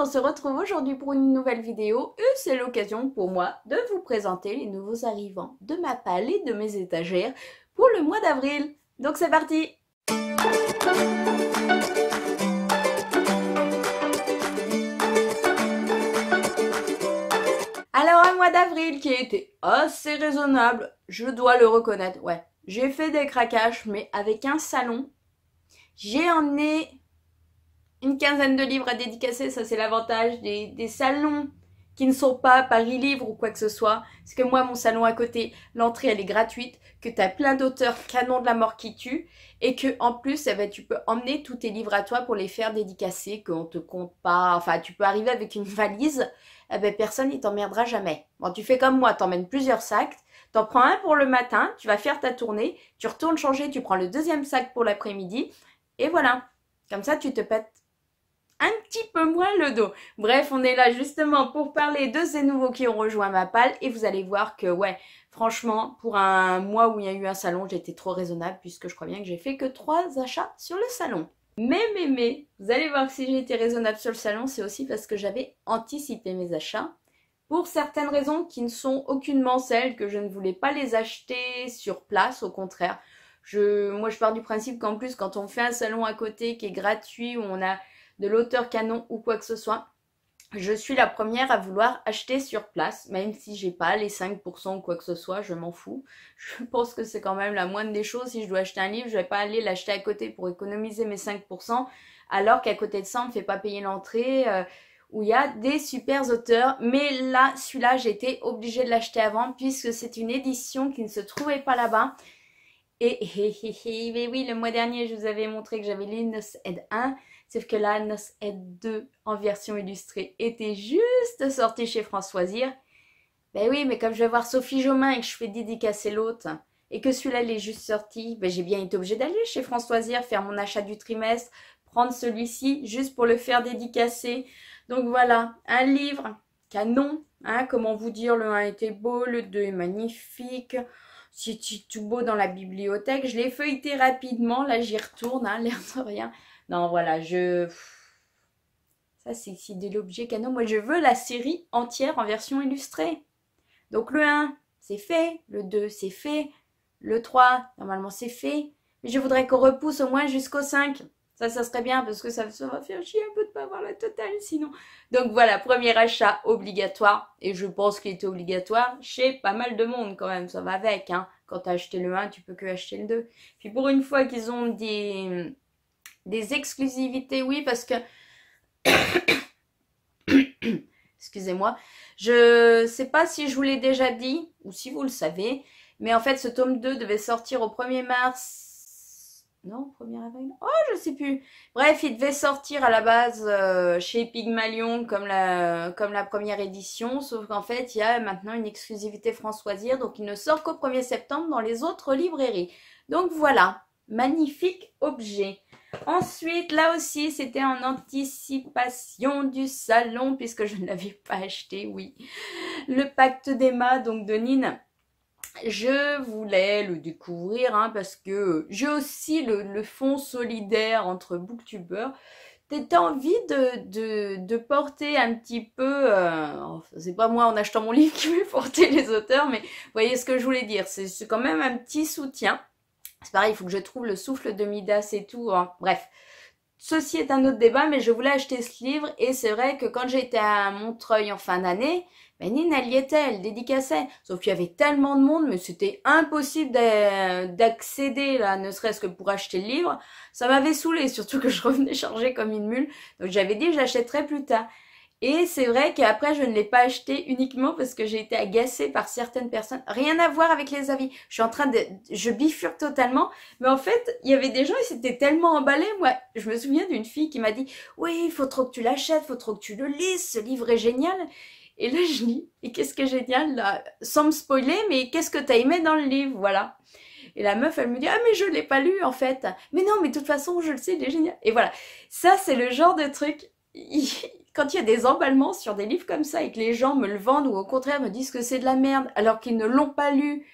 on se retrouve aujourd'hui pour une nouvelle vidéo et c'est l'occasion pour moi de vous présenter les nouveaux arrivants de ma palette et de mes étagères pour le mois d'avril. Donc c'est parti Alors un mois d'avril qui a été assez raisonnable, je dois le reconnaître, ouais. J'ai fait des craquages mais avec un salon, j'ai emmené une quinzaine de livres à dédicacer, ça c'est l'avantage des, salons qui ne sont pas Paris Livres ou quoi que ce soit, parce que moi, mon salon à côté, l'entrée, elle est gratuite, que t'as plein d'auteurs canon de la mort qui tue et que en plus, ça eh ben, tu peux emmener tous tes livres à toi pour les faire dédicacer, qu'on te compte pas, enfin, tu peux arriver avec une valise, eh ben, personne ne t'emmerdera jamais. Bon, tu fais comme moi, t'emmènes plusieurs sacs, t'en prends un pour le matin, tu vas faire ta tournée, tu retournes changer, tu prends le deuxième sac pour l'après-midi, et voilà. Comme ça, tu te pètes un petit peu moins le dos. Bref, on est là justement pour parler de ces nouveaux qui ont rejoint ma palle et vous allez voir que ouais, franchement, pour un mois où il y a eu un salon, j'étais trop raisonnable puisque je crois bien que j'ai fait que trois achats sur le salon. Mais, mais, mais, vous allez voir que si j'ai été raisonnable sur le salon, c'est aussi parce que j'avais anticipé mes achats pour certaines raisons qui ne sont aucunement celles que je ne voulais pas les acheter sur place, au contraire. Je, moi, je pars du principe qu'en plus, quand on fait un salon à côté qui est gratuit, où on a de l'auteur canon ou quoi que ce soit, je suis la première à vouloir acheter sur place, même si j'ai pas les 5% ou quoi que ce soit, je m'en fous. Je pense que c'est quand même la moindre des choses. Si je dois acheter un livre, je vais pas aller l'acheter à côté pour économiser mes 5%, alors qu'à côté de ça, on me fait pas payer l'entrée. où il y a des super auteurs, mais là, celui-là, j'étais obligée de l'acheter avant puisque c'est une édition qui ne se trouvait pas là-bas. Et, mais oui, le mois dernier, je vous avais montré que j'avais Linus Ed 1. Sauf que là, Nos est 2 en version illustrée était juste sorti chez Françoisir. Ben oui, mais comme je vais voir Sophie Jomain et que je fais dédicacer l'autre, et que celui-là est juste sorti, ben j'ai bien été obligée d'aller chez Françoisir faire mon achat du trimestre, prendre celui-ci juste pour le faire dédicacer. Donc voilà, un livre canon, hein, comment vous dire, le 1 était beau, le 2 est magnifique, c'est tout beau dans la bibliothèque, je l'ai feuilleté rapidement, là j'y retourne, hein, l'air de rien. Non, voilà, je... Ça, c'est de l'objet canon. Moi, je veux la série entière en version illustrée. Donc le 1, c'est fait. Le 2, c'est fait. Le 3, normalement, c'est fait. Mais je voudrais qu'on repousse au moins jusqu'au 5. Ça, ça serait bien parce que ça, ça, va faire chier un peu de pas avoir la totale sinon. Donc voilà, premier achat obligatoire. Et je pense qu'il était obligatoire chez pas mal de monde quand même. Ça va avec, hein. Quand t'as acheté le 1, tu peux que acheter le 2. Puis pour une fois qu'ils ont des des exclusivités, oui, parce que... Excusez-moi. Je ne sais pas si je vous l'ai déjà dit, ou si vous le savez, mais en fait, ce tome 2 devait sortir au 1er mars... Non, 1er avril Oh, je ne sais plus. Bref, il devait sortir à la base euh, chez Pygmalion comme la, comme la première édition, sauf qu'en fait, il y a maintenant une exclusivité Françoisir, donc il ne sort qu'au 1er septembre dans les autres librairies. Donc voilà, magnifique objet. Ensuite, là aussi, c'était en anticipation du salon puisque je ne l'avais pas acheté, oui. Le pacte d'Emma, donc de Nine. Je voulais le découvrir hein, parce que j'ai aussi le, le fond solidaire entre booktubeurs t'as envie de, de, de, porter un petit peu, euh, c'est pas moi en achetant mon livre qui vais porter les auteurs, mais vous voyez ce que je voulais dire, c'est quand même un petit soutien c'est pareil, il faut que je trouve le souffle de Midas et tout. Hein. Bref, ceci est un autre débat, mais je voulais acheter ce livre et c'est vrai que quand j'étais à Montreuil en fin d'année, ben Nina, elle y était, elle dédicaçait. Sauf qu'il y avait tellement de monde, mais c'était impossible d'accéder là, ne serait-ce que pour acheter le livre. Ça m'avait saoulé, surtout que je revenais chargée comme une mule. Donc j'avais dit, je plus tard. Et c'est vrai qu'après, je ne l'ai pas acheté uniquement parce que j'ai été agacée par certaines personnes. Rien à voir avec les avis. Je suis en train de... Je bifure totalement. Mais en fait, il y avait des gens, ils s'étaient tellement emballés. Moi, je me souviens d'une fille qui m'a dit « Oui, il faut trop que tu l'achètes, il faut trop que tu le lises, ce livre est génial. » Et là, je lis « Et qu'est-ce que génial, hein, là Sans me spoiler, mais qu'est-ce que t'as aimé dans le livre ?» Voilà. Et la meuf, elle me dit, ah mais je ne l'ai pas lu en fait. Mais non, mais de toute façon, je le sais, il est génial. Et voilà, ça c'est le genre de truc. quand il y a des emballements sur des livres comme ça et que les gens me le vendent ou au contraire me disent que c'est de la merde alors qu'ils ne l'ont pas lu,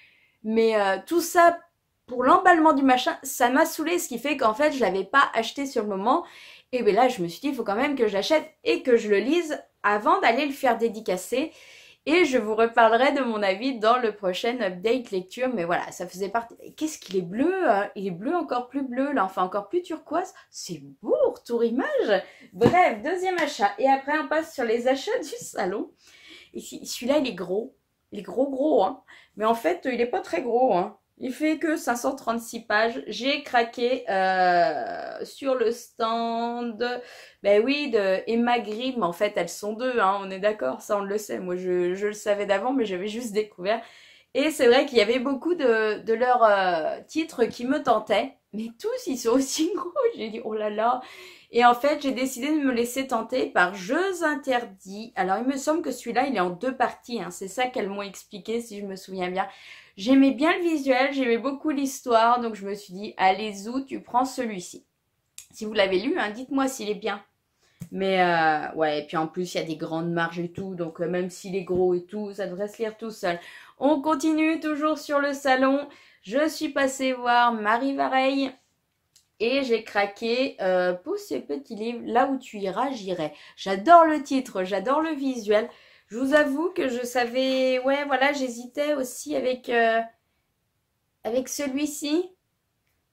mais euh, tout ça pour l'emballement du machin, ça m'a saoulé, ce qui fait qu'en fait je l'avais pas acheté sur le moment. Et bien là je me suis dit il faut quand même que j'achète et que je le lise avant d'aller le faire dédicacer. Et je vous reparlerai de mon avis dans le prochain update lecture. Mais voilà, ça faisait partie. Qu'est-ce qu'il est bleu hein Il est bleu, encore plus bleu, là, enfin encore plus turquoise. C'est beau, tour image. Bref, deuxième achat. Et après, on passe sur les achats du salon. Ici, celui-là, il est gros. Il est gros, gros. Hein. Mais en fait, il n'est pas très gros. Hein. Il fait que 536 pages. J'ai craqué euh, sur le stand, ben oui, de Emma Grimm. En fait, elles sont deux, hein, on est d'accord, ça on le sait. Moi, je, le savais d'avant, mais j'avais juste découvert. Et c'est vrai qu'il y avait beaucoup de, leurs euh, titres qui me tentaient mais tous, ils sont aussi gros. J'ai dit, oh là là. Et en fait, j'ai décidé de me laisser tenter par Jeux interdits. Alors, il me semble que celui-là, il est en deux parties. Hein. C'est ça qu'elles m'ont expliqué, si je me souviens bien. J'aimais bien le visuel, j'aimais beaucoup l'histoire. Donc, je me suis dit, allez où tu prends celui-ci. Si vous l'avez lu, hein, dites-moi s'il est bien. Mais euh, ouais, et puis en plus, il y a des grandes marges et tout. Donc, euh, même s'il est gros et tout, ça devrait se lire tout seul. On continue toujours sur le salon je suis passée voir Marie Vareille et j'ai craqué euh, pour ce petit livre Là où tu iras, j'irai. J'adore le titre, j'adore le visuel. Je vous avoue que je savais, ouais, voilà, j'hésitais aussi avec euh, avec celui-ci.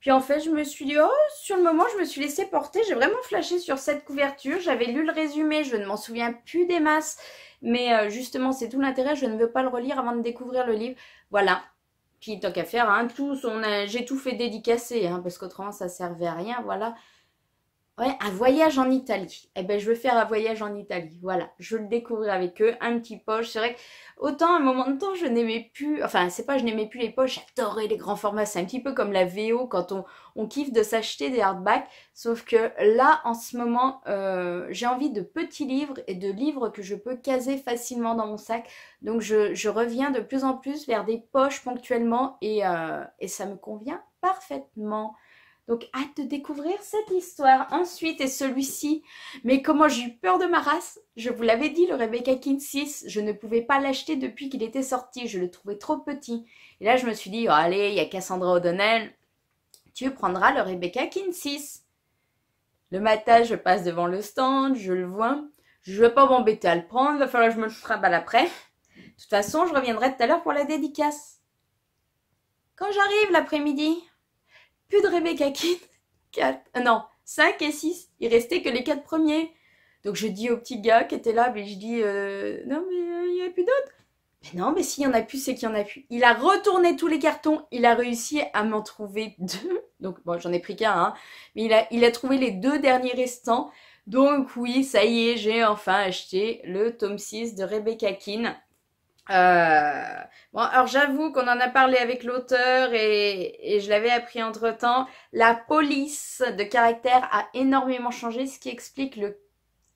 Puis en fait, je me suis dit, oh, sur le moment, je me suis laissée porter. J'ai vraiment flashé sur cette couverture. J'avais lu le résumé, je ne m'en souviens plus des masses. Mais euh, justement, c'est tout l'intérêt. Je ne veux pas le relire avant de découvrir le livre. Voilà, puis tant qu'à faire, hein, tout on a, euh, j'ai tout fait dédicacer, hein, parce qu'autrement ça servait à rien, voilà un voyage en Italie. Eh ben, je veux faire un voyage en Italie. Voilà, je veux le découvrir avec eux, un petit poche. C'est vrai que autant à un moment de temps, je n'aimais plus, enfin, c'est pas je n'aimais plus les poches, j'adorais les grands formats. C'est un petit peu comme la VO quand on, on kiffe de s'acheter des hardbacks. Sauf que là, en ce moment, euh, j'ai envie de petits livres et de livres que je peux caser facilement dans mon sac. Donc, je, reviens de plus en plus vers des poches ponctuellement et, euh, et ça me convient parfaitement. Donc, hâte de découvrir cette histoire. Ensuite, et celui-ci. Mais comment j'ai eu peur de ma race Je vous l'avais dit, le Rebecca Kinsis, je ne pouvais pas l'acheter depuis qu'il était sorti. Je le trouvais trop petit. Et là, je me suis dit, oh, allez, il y a Cassandra O'Donnell. Tu prendras le Rebecca Kinsis. Le matin, je passe devant le stand, je le vois. Je ne vais pas m'embêter à le prendre, va falloir que je me le à après. De toute façon, je reviendrai tout à l'heure pour la dédicace. Quand j'arrive l'après-midi, plus de Rebecca King. 4, non, 5 et 6. Il restait que les 4 premiers. Donc je dis au petit gars qui était là, mais je dis euh, non mais euh, il y n'y a plus d'autres. Mais non, mais s'il y en a plus, c'est qu'il n'y en a plus. Il a retourné tous les cartons, il a réussi à m'en trouver deux. Donc bon, j'en ai pris qu'un, hein. mais il a, trouvé les deux derniers restants. Donc oui, ça y est, j'ai enfin acheté le tome 6 de Rebecca Keane euh, bon, alors j'avoue qu'on en a parlé avec l'auteur et, et, je l'avais appris entre temps. La police de caractère a énormément changé, ce qui explique le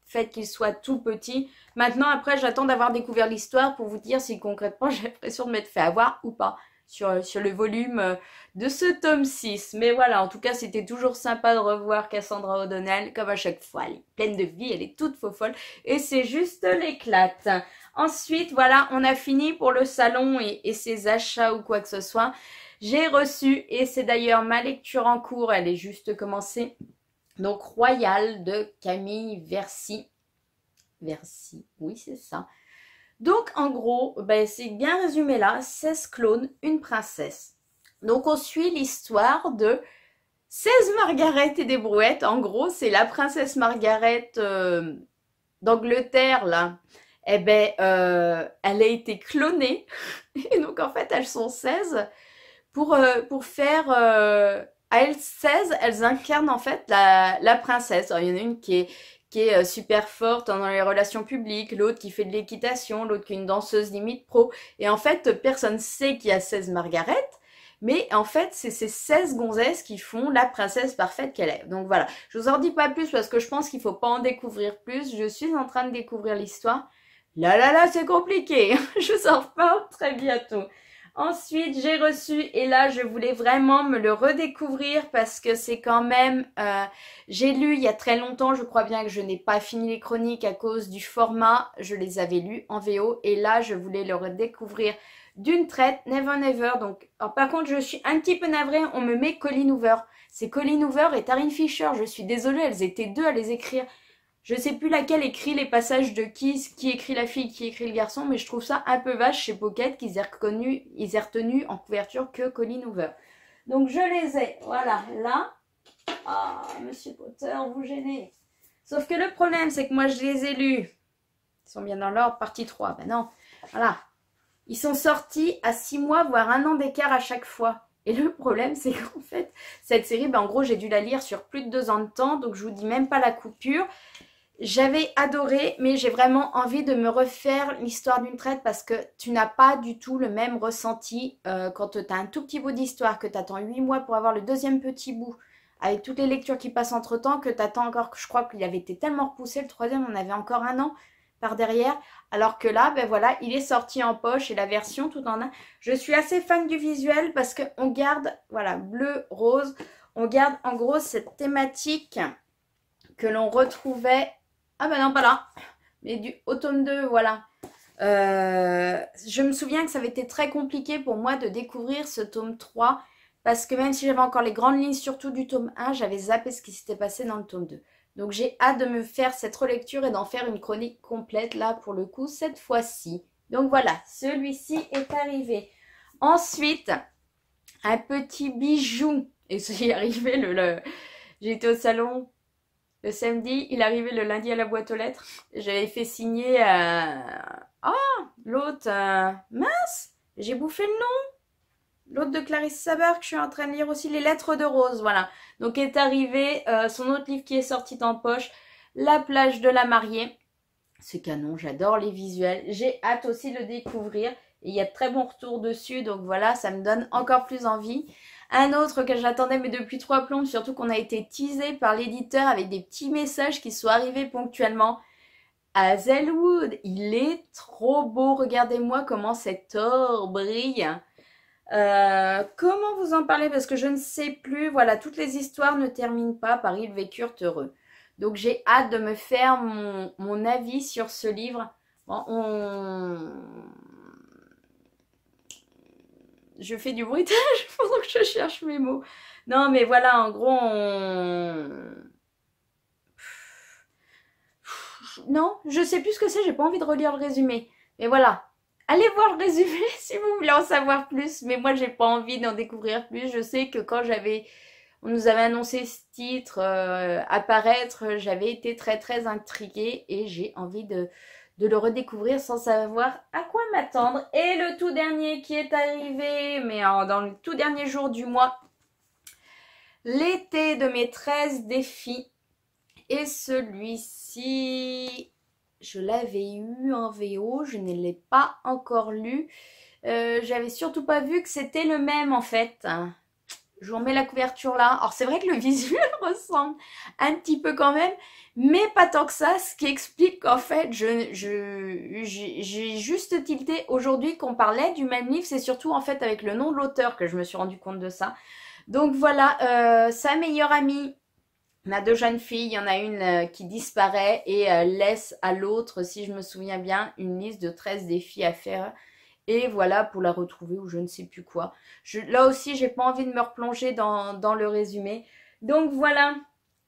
fait qu'il soit tout petit. Maintenant, après, j'attends d'avoir découvert l'histoire pour vous dire si concrètement j'ai l'impression de m'être fait avoir ou pas sur, sur le volume euh, de ce tome 6. Mais voilà, en tout cas, c'était toujours sympa de revoir Cassandra O'Donnell, comme à chaque fois. Elle est pleine de vie, elle est toute faux folle, et c'est juste l'éclate. Ensuite, voilà, on a fini pour le salon et, et ses achats ou quoi que ce soit. J'ai reçu, et c'est d'ailleurs ma lecture en cours, elle est juste commencée, donc Royal de Camille Versy. Versy, oui c'est ça. Donc en gros, ben, c'est bien résumé là, 16 clones, une princesse. Donc on suit l'histoire de 16 Margaret et des brouettes. En gros, c'est la princesse Margaret euh, d'Angleterre là. Eh ben, euh, elle a été clonée. Et donc en fait, elles sont 16 pour, euh, pour faire à elles 16, elles incarnent en fait la, la princesse. Alors, il y en a une qui est, qui est euh, super forte dans les relations publiques, l'autre qui fait de l'équitation, l'autre qui est une danseuse limite pro. Et en fait, personne sait qu'il y a 16 Margaret. Mais en fait, c'est ces 16 gonzesses qui font la princesse parfaite qu'elle est. Donc voilà, je vous en dis pas plus parce que je pense qu'il ne faut pas en découvrir plus. Je suis en train de découvrir l'histoire. Là là là, c'est compliqué. je vous en reparle très bientôt. Ensuite, j'ai reçu, et là, je voulais vraiment me le redécouvrir parce que c'est quand même... Euh, j'ai lu il y a très longtemps, je crois bien que je n'ai pas fini les chroniques à cause du format. Je les avais lues en VO et là, je voulais le redécouvrir d'une traite, Never Never. Donc, par contre, je suis un petit peu navrée, on me met Colleen Hoover. C'est Colleen Hoover et Taryn Fisher. Je suis désolée, elles étaient deux à les écrire. Je sais plus laquelle écrit les passages de qui, qui écrit la fille, qui écrit le garçon, mais je trouve ça un peu vache chez Pocket qu'ils aient, reconnu, ils aient retenu en couverture que Colin Hoover. Donc je les ai, voilà, là. Ah, Monsieur Potter, vous gênez. Sauf que le problème, c'est que moi je les ai lus. Ils sont bien dans l'ordre, partie 3. Ben non, voilà. Ils sont sortis à 6 mois, voire un an d'écart à chaque fois. Et le problème, c'est qu'en fait, cette série, ben, en gros, j'ai dû la lire sur plus de 2 ans de temps, donc je vous dis même pas la coupure. J'avais adoré, mais j'ai vraiment envie de me refaire l'histoire d'une traite parce que tu n'as pas du tout le même ressenti euh, quand tu as un tout petit bout d'histoire, que tu attends 8 mois pour avoir le deuxième petit bout, avec toutes les lectures qui passent entre temps, que tu attends encore, je crois qu'il avait été tellement repoussé, le troisième, on avait encore un an par derrière, alors que là, ben voilà, il est sorti en poche et la version tout en un. Je suis assez fan du visuel parce qu'on garde, voilà, bleu, rose, on garde en gros cette thématique que l'on retrouvait ah ben non, pas là. Mais du au tome 2, voilà. Euh, je me souviens que ça avait été très compliqué pour moi de découvrir ce tome 3 parce que même si j'avais encore les grandes lignes, surtout du tome 1, j'avais zappé ce qui s'était passé dans le tome 2. Donc j'ai hâte de me faire cette relecture et d'en faire une chronique complète là pour le coup cette fois-ci. Donc voilà, celui-ci est arrivé. Ensuite, un petit bijou. Et est arrivé le... j'étais au salon le samedi, il arrivait le lundi à la boîte aux lettres. J'avais fait signer euh, Ah, oh, euh, l'autre... Mince J'ai bouffé le nom L'autre de Clarisse Sabar, que je suis en train de lire aussi, Les Lettres de Rose, voilà. Donc est arrivé euh, son autre livre qui est sorti en poche, La plage de la mariée. C'est canon, j'adore les visuels. J'ai hâte aussi de le découvrir. Il y a de très bons retours dessus, donc voilà, ça me donne encore plus envie. Un autre que j'attendais mais depuis trois plombes, surtout qu'on a été teasé par l'éditeur avec des petits messages qui sont arrivés ponctuellement. Hazelwood, il est trop beau, regardez-moi comment cet or brille. Euh, comment vous en parler parce que je ne sais plus, voilà, toutes les histoires ne terminent pas par ils vécurent heureux. Donc j'ai hâte de me faire mon, mon avis sur ce livre. Bon, on, je fais du bruitage pendant que je cherche mes mots. Non, mais voilà, en gros, Non, je sais plus ce que c'est, j'ai pas envie de relire le résumé. Mais voilà, allez voir le résumé si vous voulez en savoir plus. Mais moi, j'ai pas envie d'en découvrir plus. Je sais que quand j'avais... On nous avait annoncé ce titre euh, apparaître, j'avais été très très intriguée et j'ai envie de de le redécouvrir sans savoir à quoi m'attendre. Et le tout dernier qui est arrivé, mais dans le tout dernier jour du mois, l'été de mes 13 défis. Et celui-ci, je l'avais eu en VO, je ne l'ai pas encore lu. Euh, j'avais surtout pas vu que c'était le même en fait. Je vous remets la couverture là. Alors c'est vrai que le visuel ressemble un petit peu quand même, mais pas tant que ça, ce qui explique qu'en fait, je, j'ai juste tilté aujourd'hui qu'on parlait du même livre, c'est surtout en fait avec le nom de l'auteur que je me suis rendu compte de ça. Donc voilà, euh, sa meilleure amie, ma a deux jeunes filles, il y en a une euh, qui disparaît et euh, laisse à l'autre, si je me souviens bien, une liste de 13 défis à faire et voilà pour la retrouver ou je ne sais plus quoi. là aussi, j'ai pas envie de me replonger dans, le résumé. Donc voilà,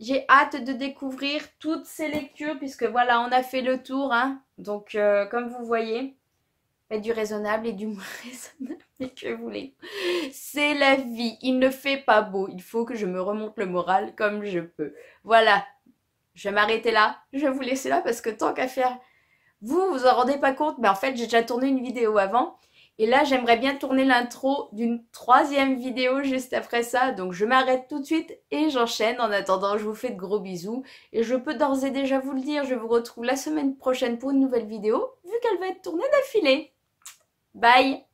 j'ai hâte de découvrir toutes ces lectures puisque voilà, on a fait le tour. Hein. Donc euh, comme vous voyez, a du raisonnable et du moins raisonnable et que vous voulez. C'est la vie, il ne fait pas beau, il faut que je me remonte le moral comme je peux. Voilà, je vais m'arrêter là, je vais vous laisser là parce que tant qu'à faire vous, vous en rendez pas compte, mais en fait, j'ai déjà tourné une vidéo avant. Et là, j'aimerais bien tourner l'intro d'une troisième vidéo juste après ça. Donc, je m'arrête tout de suite et j'enchaîne. En attendant, je vous fais de gros bisous. Et je peux d'ores et déjà vous le dire, je vous retrouve la semaine prochaine pour une nouvelle vidéo, vu qu'elle va être tournée d'affilée. Bye